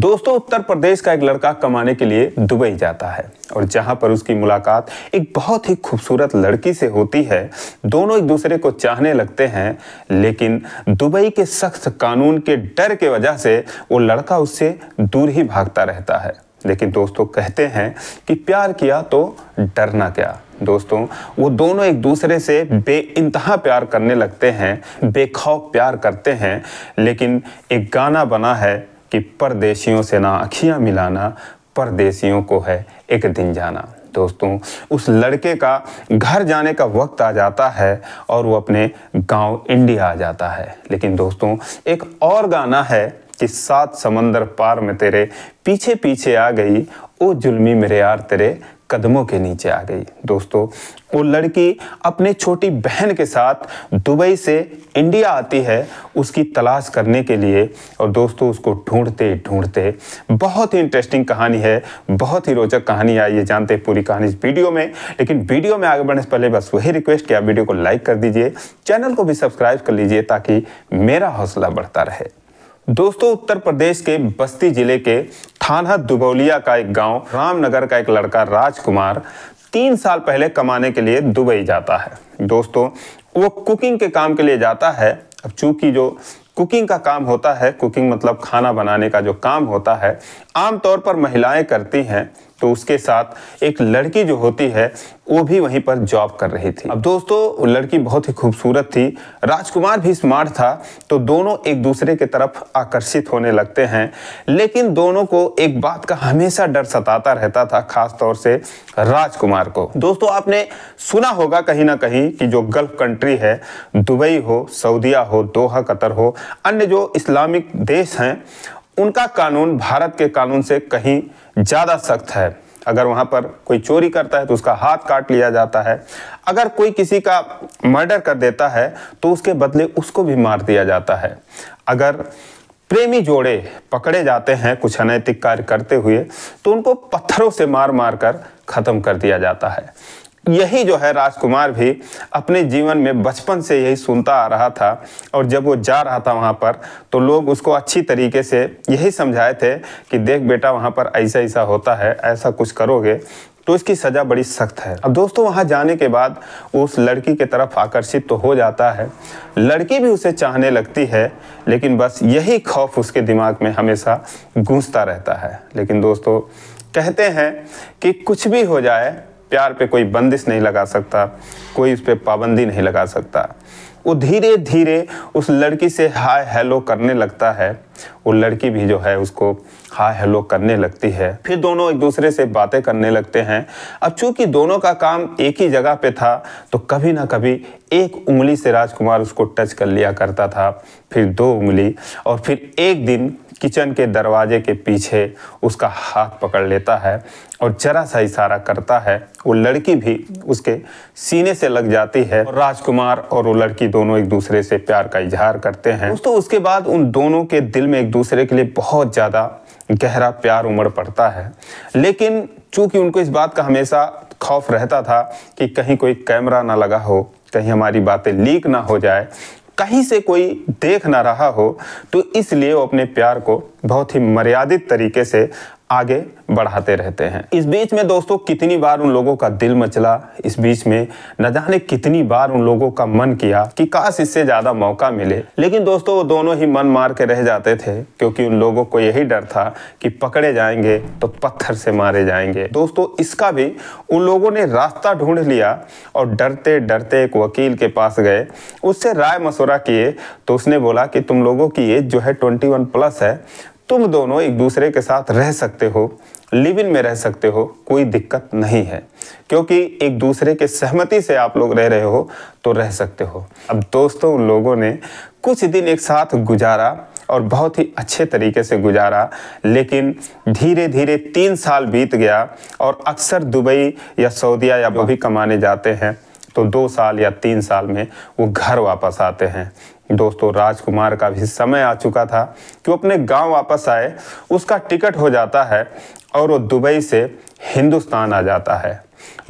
दोस्तों उत्तर प्रदेश का एक लड़का कमाने के लिए दुबई जाता है और जहां पर उसकी मुलाकात एक बहुत ही खूबसूरत लड़की से होती है दोनों एक दूसरे को चाहने लगते हैं लेकिन दुबई के सख्त कानून के डर के वजह से वो लड़का उससे दूर ही भागता रहता है लेकिन दोस्तों कहते हैं कि प्यार किया तो डरना क्या दोस्तों वो दोनों एक दूसरे से बे इंतहा प्यार करने लगते हैं बेखौफ प्यार करते हैं लेकिन एक गाना बना है कि परदेशियों से ना अखियाँ मिलाना परदेशियों को है एक दिन जाना दोस्तों उस लड़के का घर जाने का वक्त आ जाता है और वो अपने गांव इंडिया आ जाता है लेकिन दोस्तों एक और गाना है कि सात समंदर पार में तेरे पीछे पीछे आ गई ओ जुल्मी मेरे यार तेरे कदमों के नीचे आ गई दोस्तों वो लड़की अपने छोटी बहन के साथ दुबई से इंडिया आती है उसकी तलाश करने के लिए और दोस्तों उसको ढूंढते ढूंढते बहुत ही इंटरेस्टिंग कहानी है बहुत ही रोचक कहानी आई ये जानते हैं पूरी कहानी इस वीडियो में लेकिन वीडियो में आगे बढ़ने से पहले बस वही रिक्वेस्ट कि आप वीडियो को लाइक कर दीजिए चैनल को भी सब्सक्राइब कर लीजिए ताकि मेरा हौसला बढ़ता रहे दोस्तों उत्तर प्रदेश के बस्ती जिले के थाना दुबौलिया का एक गांव रामनगर का एक लड़का राजकुमार तीन साल पहले कमाने के लिए दुबई जाता है दोस्तों वो कुकिंग के काम के लिए जाता है अब चूंकि जो कुकिंग का काम होता है कुकिंग मतलब खाना बनाने का जो काम होता है आमतौर पर महिलाएं करती हैं तो उसके साथ एक लड़की जो होती है वो भी वहीं पर जॉब कर रही थी अब दोस्तों लड़की बहुत ही खूबसूरत थी राजकुमार भी स्मार्ट था तो दोनों एक दूसरे के तरफ आकर्षित होने लगते हैं लेकिन दोनों को एक बात का हमेशा डर सताता रहता था खास तौर से राजकुमार को दोस्तों आपने सुना होगा कहीं ना कहीं कि जो गल्फ कंट्री है दुबई हो सऊदिया हो दोहा कतर हो अन्य जो इस्लामिक देश हैं उनका कानून भारत के कानून से कहीं ज़्यादा सख्त है अगर वहाँ पर कोई चोरी करता है तो उसका हाथ काट लिया जाता है अगर कोई किसी का मर्डर कर देता है तो उसके बदले उसको भी मार दिया जाता है अगर प्रेमी जोड़े पकड़े जाते हैं कुछ अनैतिक कार्य करते हुए तो उनको पत्थरों से मार मार कर ख़त्म कर दिया जाता है यही जो है राजकुमार भी अपने जीवन में बचपन से यही सुनता आ रहा था और जब वो जा रहा था वहाँ पर तो लोग उसको अच्छी तरीके से यही समझाए थे कि देख बेटा वहाँ पर ऐसा ऐसा होता है ऐसा कुछ करोगे तो इसकी सज़ा बड़ी सख्त है अब दोस्तों वहाँ जाने के बाद उस लड़की के तरफ आकर्षित तो हो जाता है लड़की भी उसे चाहने लगती है लेकिन बस यही खौफ उसके दिमाग में हमेशा गूंजता रहता है लेकिन दोस्तों कहते हैं कि कुछ भी हो जाए प्यार पे कोई बंदिश नहीं लगा सकता कोई उस पर पाबंदी नहीं लगा सकता वो धीरे धीरे उस लड़की से हाय हेलो करने लगता है वो लड़की भी जो है उसको हाय हेलो करने लगती है फिर दोनों एक दूसरे से बातें करने लगते हैं अब चूंकि दोनों का काम एक ही जगह पे था तो कभी ना कभी एक उंगली से राजकुमार उसको टच कर लिया करता था फिर दो उंगली और फिर एक दिन किचन के दरवाजे के पीछे उसका हाथ पकड़ लेता है और जरा सा इशारा करता है वो लड़की भी उसके सीने से लग जाती है और राजकुमार और वो लड़की दोनों एक दूसरे से प्यार का इजहार करते हैं दोस्तों उसके बाद उन दोनों के दिल में एक दूसरे के लिए बहुत ज़्यादा गहरा प्यार उमड़ पड़ता है लेकिन चूंकि उनको इस बात का हमेशा खौफ रहता था कि कहीं कोई कैमरा ना लगा हो कहीं हमारी बातें लीक ना हो जाए कहीं से कोई देख ना रहा हो तो इसलिए वो अपने प्यार को बहुत ही मर्यादित तरीके से आगे बढ़ाते रहते हैं इस बीच में दोस्तों कितनी बार उन लोगों का दिल मचला इस बीच में न जाने कितनी बार उन लोगों का मन किया कि काश इससे ज़्यादा मौका मिले लेकिन दोस्तों वो दोनों ही मन मार के रह जाते थे क्योंकि उन लोगों को यही डर था कि पकड़े जाएंगे तो पत्थर से मारे जाएंगे दोस्तों इसका भी उन लोगों ने रास्ता ढूंढ लिया और डरते डरते एक वकील के पास गए उससे राय मशुरा किए तो उसने बोला कि तुम लोगों की एज जो है ट्वेंटी प्लस है तुम दोनों एक दूसरे के साथ रह सकते हो लिव इन में रह सकते हो कोई दिक्कत नहीं है क्योंकि एक दूसरे के सहमति से आप लोग रह रहे हो तो रह सकते हो अब दोस्तों उन लोगों ने कुछ दिन एक साथ गुजारा और बहुत ही अच्छे तरीके से गुजारा लेकिन धीरे धीरे तीन साल बीत गया और अक्सर दुबई या सऊदीया या वो भी कमाने जाते हैं तो दो साल या तीन साल में वो घर वापस आते हैं दोस्तों राजकुमार का भी समय आ चुका था कि वो अपने गांव वापस आए उसका टिकट हो जाता है और वो दुबई से हिंदुस्तान आ जाता है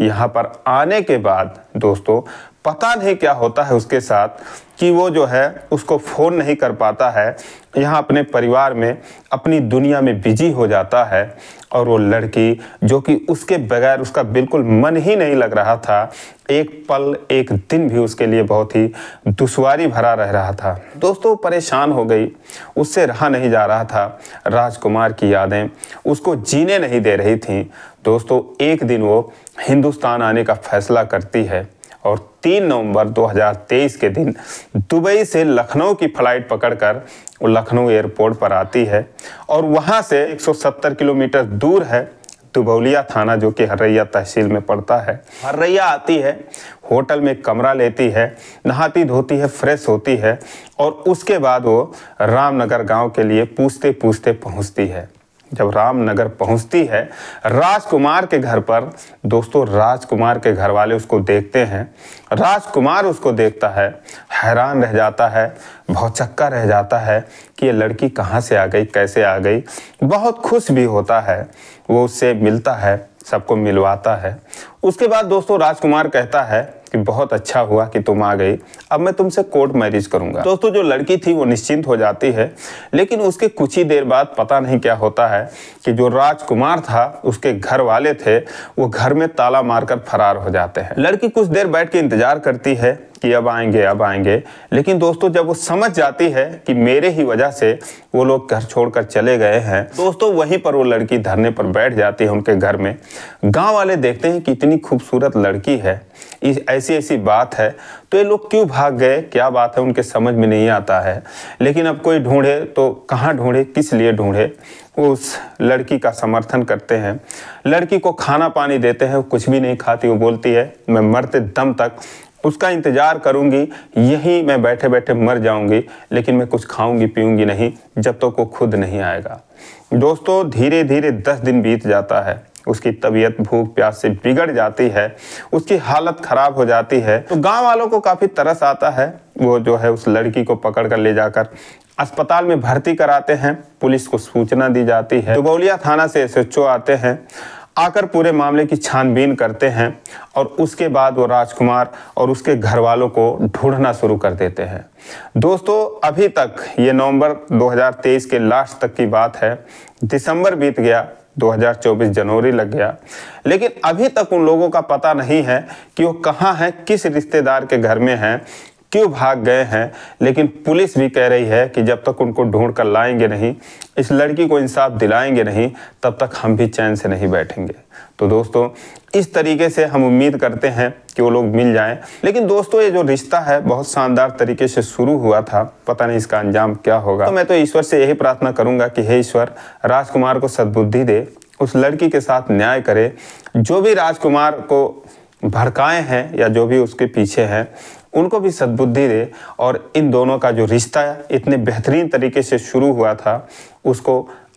यहाँ पर आने के बाद दोस्तों पता नहीं क्या होता है उसके साथ कि वो जो है उसको फ़ोन नहीं कर पाता है यहाँ अपने परिवार में अपनी दुनिया में बिजी हो जाता है और वो लड़की जो कि उसके बगैर उसका बिल्कुल मन ही नहीं लग रहा था एक पल एक दिन भी उसके लिए बहुत ही दुश्वारी भरा रह रहा था दोस्तों परेशान हो गई उससे रहा नहीं जा रहा था राजकुमार की यादें उसको जीने नहीं दे रही थी दोस्तों एक दिन वो हिंदुस्तान आने का फैसला करती है और 3 नवंबर 2023 के दिन दुबई से लखनऊ की फ्लाइट पकड़कर वो लखनऊ एयरपोर्ट पर आती है और वहाँ से 170 किलोमीटर दूर है दुबौलिया थाना जो कि हर्रैया तहसील में पड़ता है हर्रैया आती है होटल में कमरा लेती है नहाती धोती है फ्रेश होती है और उसके बाद वो रामनगर गांव के लिए पूछते पूछते पहुंचती है जब रामनगर पहुंचती है राजकुमार के घर पर दोस्तों राजकुमार के घर वाले उसको देखते हैं राजकुमार उसको देखता है हैरान रह जाता है भौचक्का रह जाता है कि ये लड़की कहाँ से आ गई कैसे आ गई बहुत खुश भी होता है वो उससे मिलता है सबको मिलवाता है उसके बाद दोस्तों राजकुमार कहता है कि बहुत अच्छा हुआ कि तुम आ गई अब मैं तुमसे कोर्ट मैरिज करूंगा दोस्तों जो लड़की थी वो निश्चिंत हो जाती है लेकिन उसके कुछ ही देर बाद पता नहीं क्या होता है कि जो राजकुमार था उसके घर वाले थे वो घर में ताला मारकर फरार हो जाते हैं लड़की कुछ देर बैठ के इंतजार करती है कि अब आएंगे अब आएंगे लेकिन दोस्तों जब वो समझ जाती है कि मेरे ही वजह से वो लोग घर छोड़कर चले गए हैं दोस्तों वहीं पर वो लड़की धरने पर बैठ जाती है उनके घर में गांव वाले देखते हैं कि इतनी खूबसूरत लड़की है इस ऐसी ऐसी बात है तो ये लोग क्यों भाग गए क्या बात है उनके समझ में नहीं आता है लेकिन अब कोई ढूंढे तो कहाँ ढूंढे किस लिए ढूंढे उस लड़की का समर्थन करते हैं लड़की को खाना पानी देते हैं कुछ भी नहीं खाती वो बोलती है मैं मरते दम तक उसका इंतज़ार करूंगी यहीं मैं बैठे बैठे मर जाऊंगी लेकिन मैं कुछ खाऊंगी पीऊंगी नहीं जब तक तो वो खुद नहीं आएगा दोस्तों धीरे धीरे दस दिन बीत जाता है उसकी तबीयत भूख प्यास से बिगड़ जाती है उसकी हालत ख़राब हो जाती है तो गांव वालों को काफ़ी तरस आता है वो जो है उस लड़की को पकड़ कर ले जाकर अस्पताल में भर्ती कराते हैं पुलिस को सूचना दी जाती है दुबौलिया तो थाना से एस आते हैं आकर पूरे मामले की छानबीन करते हैं और उसके बाद वो राजकुमार और उसके घर वालों को ढूंढना शुरू कर देते हैं दोस्तों अभी तक ये नवंबर 2023 के लास्ट तक की बात है दिसंबर बीत गया 2024 जनवरी लग गया लेकिन अभी तक उन लोगों का पता नहीं है कि वो कहाँ हैं किस रिश्तेदार के घर में हैं क्यों भाग गए हैं लेकिन पुलिस भी कह रही है कि जब तक उनको ढूंढ कर लाएंगे नहीं इस लड़की को इंसाफ दिलाएंगे नहीं तब तक हम भी चैन से नहीं बैठेंगे तो दोस्तों इस तरीके से हम उम्मीद करते हैं कि वो लोग मिल जाएं लेकिन दोस्तों ये जो रिश्ता है बहुत शानदार तरीके से शुरू हुआ था पता नहीं इसका अंजाम क्या होगा तो मैं तो ईश्वर से यही प्रार्थना करूंगा कि हे ईश्वर राजकुमार को सद्बुद्धि दे उस लड़की के साथ न्याय करे जो भी राजकुमार को भड़काए हैं या जो भी उसके पीछे हैं उनको भी सद्बुद्धि दे और इन दोनों का जो रिश्ता इतने बेहतरीन तरीके से शुरू हुआ था उसको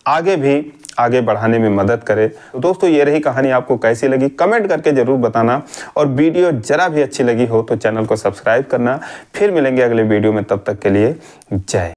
आगे भी आगे बढ़ाने में मदद करे तो दोस्तों ये रही कहानी आपको कैसी लगी कमेंट करके ज़रूर बताना और वीडियो ज़रा भी अच्छी लगी हो तो चैनल को सब्सक्राइब करना फिर मिलेंगे अगले वीडियो में तब तक के लिए जय